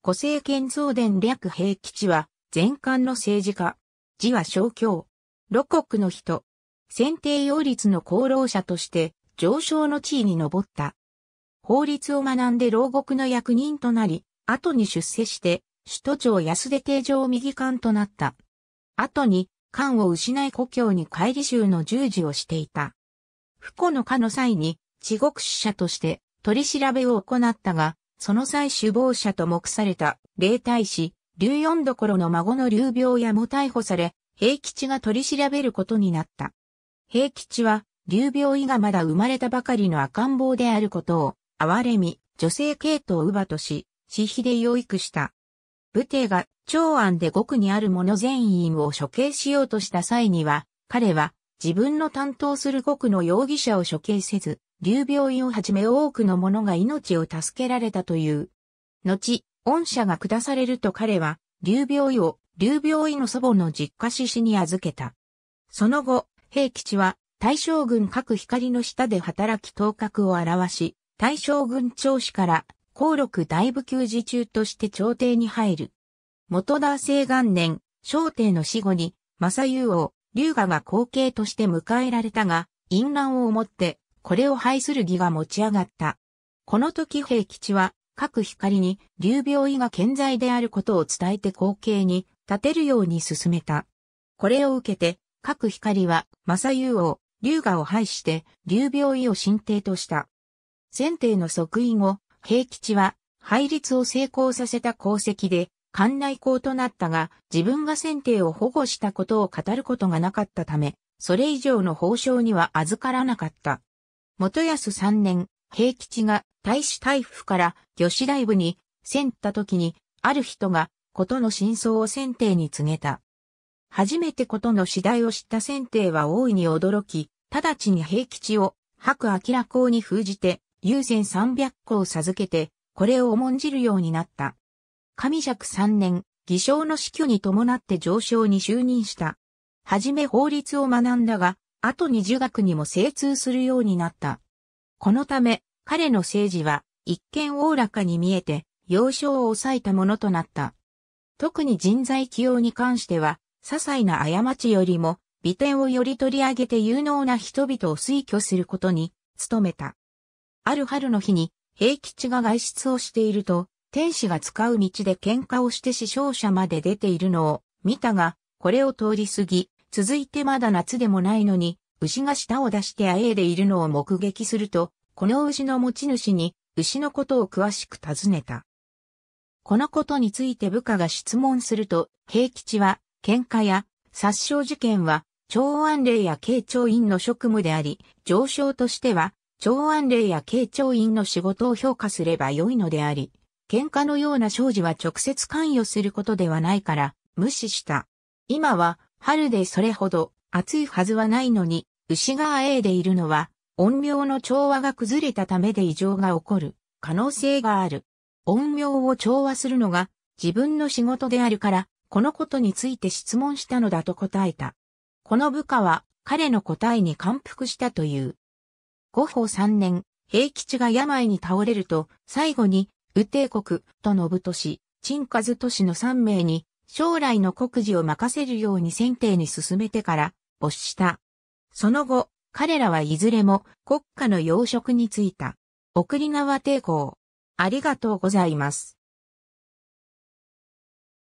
古政建造伝略兵吉は、前漢の政治家。字は小京。六国の人。選定擁立の功労者として、上昇の地位に上った。法律を学んで牢獄の役人となり、後に出世して、首都庁安出定上右官となった。後に、官を失い故郷に帰り衆の従事をしていた。不幸の家の際に、地獄使者として取り調べを行ったが、その際首謀者と目された、霊体師、龍四どころの孫の劉病屋も逮捕され、平吉が取り調べることになった。平吉は、劉病医がまだ生まれたばかりの赤ん坊であることを、哀れみ、女性系統を奪とし、私費で養育した。武帝が長安で獄にある者全員を処刑しようとした際には、彼は自分の担当する獄の容疑者を処刑せず、劉病院をはじめ多くの者が命を助けられたという。後、恩赦が下されると彼は、劉病院を、劉病院の祖母の実家獅子に預けた。その後、平吉は、大将軍各光の下で働き頭角を表し、大将軍長子から、公録大部給仕中として朝廷に入る。元田生元年、朝廷の死後に、正雄王、龍河が後継として迎えられたが、淫乱をもって、これを排する儀が持ち上がった。この時平吉は、各光に流病医が健在であることを伝えて後継に立てるように進めた。これを受けて、各光は、正雄王、龍河を廃して、流病医を新帝とした。先帝の即位後、平吉は、配立を成功させた功績で、館内校となったが、自分が先帝を保護したことを語ることがなかったため、それ以上の報奨には預からなかった。元安3年、平吉が大使大夫から女子大夫に遷った時に、ある人がことの真相を選定に告げた。初めてことの次第を知った選定は大いに驚き、直ちに平吉を白明公に封じて、優先三百個を授けて、これを重んじるようになった。上尺三年、偽証の死去に伴って上昇に就任した。はじめ法律を学んだが、後に儒学にも精通するようになった。このため、彼の政治は一見大らかに見えて、要少を抑えたものとなった。特に人材起用に関しては、些細な過ちよりも、美点をより取り上げて有能な人々を推挙することに、努めた。ある春の日に、平吉が外出をしていると、天使が使う道で喧嘩をして死傷者まで出ているのを見たが、これを通り過ぎ、続いてまだ夏でもないのに、牛が舌を出してあえいでいるのを目撃すると、この牛の持ち主に、牛のことを詳しく尋ねた。このことについて部下が質問すると、平吉は、喧嘩や殺傷事件は、長安令や慶長院の職務であり、上昇としては、長安令や慶長院の仕事を評価すれば良いのであり、喧嘩のような生事は直接関与することではないから、無視した。今は、春でそれほど暑いはずはないのに、牛があえいでいるのは、音量の調和が崩れたためで異常が起こる可能性がある。音量を調和するのが自分の仕事であるから、このことについて質問したのだと答えた。この部下は彼の答えに感服したという。五歩三年、平吉が病に倒れると、最後に、右帝国と信都市、陳和都市の3名に将来の国事を任せるように選定に進めてから没した。その後、彼らはいずれも国家の要職に就いた。送り縄抵抗。ありがとうございます。